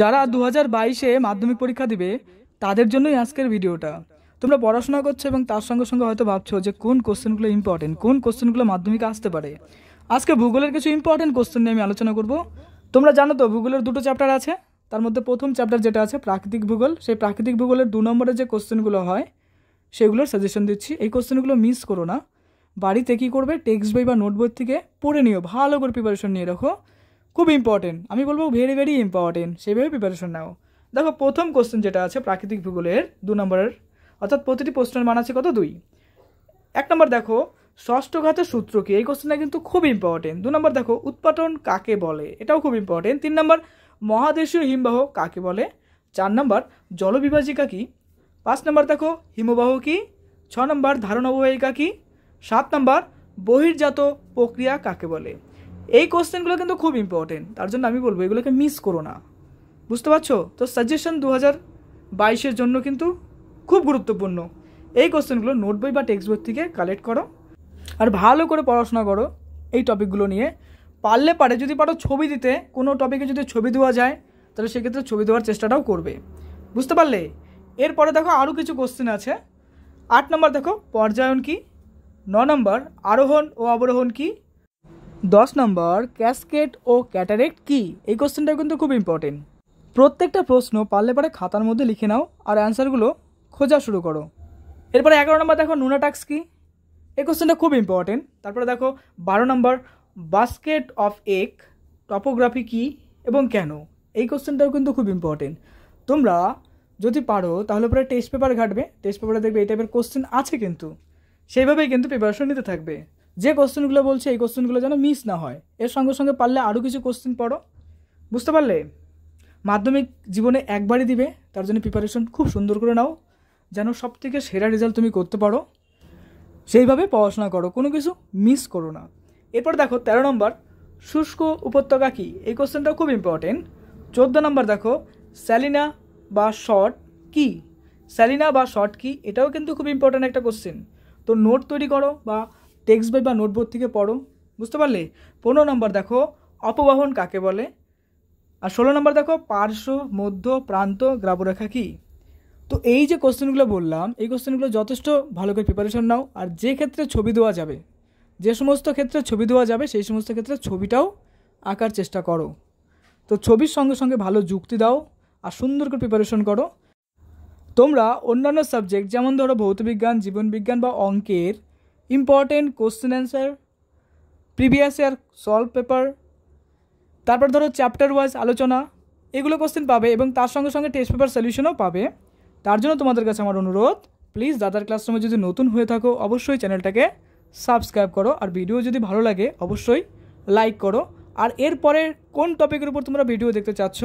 যারা দু হাজার বাইশে মাধ্যমিক পরীক্ষা দিবে তাদের জন্যই আজকের ভিডিওটা তোমরা পড়াশোনা করছো এবং তার সঙ্গে সঙ্গে হয়তো ভাবছো যে কোন কোশ্চেনগুলো ইম্পর্টেন্ট কোন কোশ্চেনগুলো মাধ্যমিকে আসতে পারে আজকে ভূগোলের কিছু ইম্পর্টেন্ট কোশ্চেন নিয়ে আমি আলোচনা করব তোমরা জানো তো ভূগোলের দুটো চ্যাপ্টার আছে তার মধ্যে প্রথম চ্যাপ্টার যেটা আছে প্রাকৃতিক ভূগোল সেই প্রাকৃতিক ভূগোলের দু নম্বরের যে কোশ্চেনগুলো হয় সেগুলোর সাজেশন দিচ্ছি এই কোশ্চেনগুলো মিস করো না বাড়িতে কী করবে টেক্সট বই বা নোটবই থেকে পড়ে নিও ভালো করে প্রিপারেশন নিয়ে রাখো খুব ইম্পর্টেন্ট আমি বলবো ভেরি ভেরি ইম্পর্টেন্ট সেভাবে প্রিপারেশন নাও দেখো প্রথম কোশ্চেন যেটা আছে প্রাকৃতিক ভূগোলের দু নম্বরের অর্থাৎ প্রতিটি প্রশ্নের মান আছে কত দুই এক নম্বর দেখো ষষ্ঠ ঘাতের সূত্র কি এই কোশ্চেনটা কিন্তু খুব ইম্পর্টেন্ট দু নম্বর দেখো উৎপাটন কাকে বলে এটাও খুব ইম্পর্টেন্ট তিন নম্বর মহাদেশীয় হিমবাহ কাকে বলে চার নম্বর জলবিভাজিকা কি পাঁচ নম্বর দেখো হিমবাহ কি ছ নম্বর ধারণ অববাহিকা কি সাত নম্বর বহির্জাত প্রক্রিয়া কাকে বলে এই কোশ্চেনগুলো কিন্তু খুব ইম্পর্টেন্ট তার জন্য আমি বলবো এগুলোকে মিস করো না বুঝতে পারছো তো সাজেশন দু হাজার বাইশের জন্য কিন্তু খুব গুরুত্বপূর্ণ এই কোশ্চেনগুলো নোট বই বা টেক্সট বই থেকে কালেক্ট করো আর ভালো করে পড়াশোনা করো এই টপিকগুলো নিয়ে পারলে পারে যদি পারো ছবি দিতে কোনো টপিকে যদি ছবি দেওয়া যায় তাহলে সেক্ষেত্রে ছবি দেওয়ার চেষ্টাটাও করবে বুঝতে পারলে এরপরে দেখো আরও কিছু কোশ্চেন আছে আট নম্বর দেখো পর্যায়ন কি ন নম্বর আরোহণ ও অবরোহণ কি দশ নম্বর ক্যাসকেট ও ক্যাটারেক্ট কি এই কোশ্চেনটা কিন্তু খুব ইম্পর্টেন্ট প্রত্যেকটা প্রশ্ন পারলে পারে খাতার মধ্যে লিখে নাও আর অ্যান্সারগুলো খোঁজা শুরু করো এরপরে এগারো নম্বর দেখো নুনাটাক্স কি এই কোশ্চেনটা খুব ইম্পর্টেন্ট তারপরে দেখো বারো নম্বর বাস্কেট অফ এক টপোগ্রাফি কি এবং কেন এই কোশ্চেনটাও কিন্তু খুব ইম্পর্টেন্ট তোমরা যদি পারো তাহলে পরে টেস্ট পেপার ঘাটবে টেস্ট পেপারে দেখবে এই টাইপের কোশ্চেন আছে কিন্তু সেইভাবেই কিন্তু প্রিপারেশন নিতে থাকবে যে কোশ্চেনগুলো বলছে এই কোশ্চেনগুলো যেন মিস না হয় এর সঙ্গে সঙ্গে পারলে আরও কিছু কোশ্চেন পড়ো বুঝতে পারলে মাধ্যমিক জীবনে একবারই দিবে তার জন্য প্রিপারেশন খুব সুন্দর করে নাও যেন সব থেকে সেরা রেজাল্ট তুমি করতে পারো সেইভাবে পড়াশোনা করো কোনো কিছু মিস করো না এরপর দেখো তেরো নম্বর শুষ্ক উপত্যকা কী এই কোশ্চেনটাও খুব ইম্পর্টেন্ট চোদ্দো নম্বর দেখো স্যালিনা বা শর্ট কি স্যালিনা বা শর্ট কি এটাও কিন্তু খুব ইম্পর্ট্যান্ট একটা কোশ্চেন তো নোট তৈরি করো বা টেক্সট বই বা নোটবুক থেকে পড়ো বুঝতে পারলে পনেরো নম্বর দেখো অপবাহন কাকে বলে আর ষোলো নম্বর দেখো পার্শ্ব মধ্য প্রান্ত গ্রাবরেখা কী তো এই যে কোশ্চেনগুলো বললাম এই কোশ্চেনগুলো যথেষ্ট ভালো করে প্রিপারেশন নাও আর যে ক্ষেত্রে ছবি দেওয়া যাবে যে সমস্ত ক্ষেত্রে ছবি দেওয়া যাবে সেই সমস্ত ক্ষেত্রে ছবিটাও আঁকার চেষ্টা করো তো ছবির সঙ্গে সঙ্গে ভালো যুক্তি দাও আর সুন্দর করে প্রিপারেশন করো তোমরা অন্যান্য সাবজেক্ট যেমন ধরো ভৌতবিজ্ঞান জীবনবিজ্ঞান বা অঙ্কের important question answer previous year solve paper তারপর ধরো চ্যাপ্টার ওয়াইজ আলোচনা এগুলো কোশ্চেন পাবে এবং তার সঙ্গে সঙ্গে টেস্ট পেপার সলিউশনও পাবে তার জন্য তোমাদের কাছে আমার অনুরোধ প্লিজ দাদার ক্লাসরুমে যদি নতুন হয়ে থাকো অবশ্যই চ্যানেলটাকে সাবস্ক্রাইব করো আর ভিডিও যদি ভালো লাগে অবশ্যই লাইক করো আর এরপরে কোন টপিকের উপর তোমরা ভিডিও দেখতে চাচ্ছ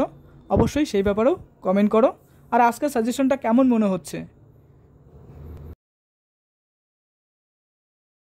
অবশ্যই সেই ব্যাপারেও কমেন্ট করো আর আজকের সাজেশনটা কেমন মনে হচ্ছে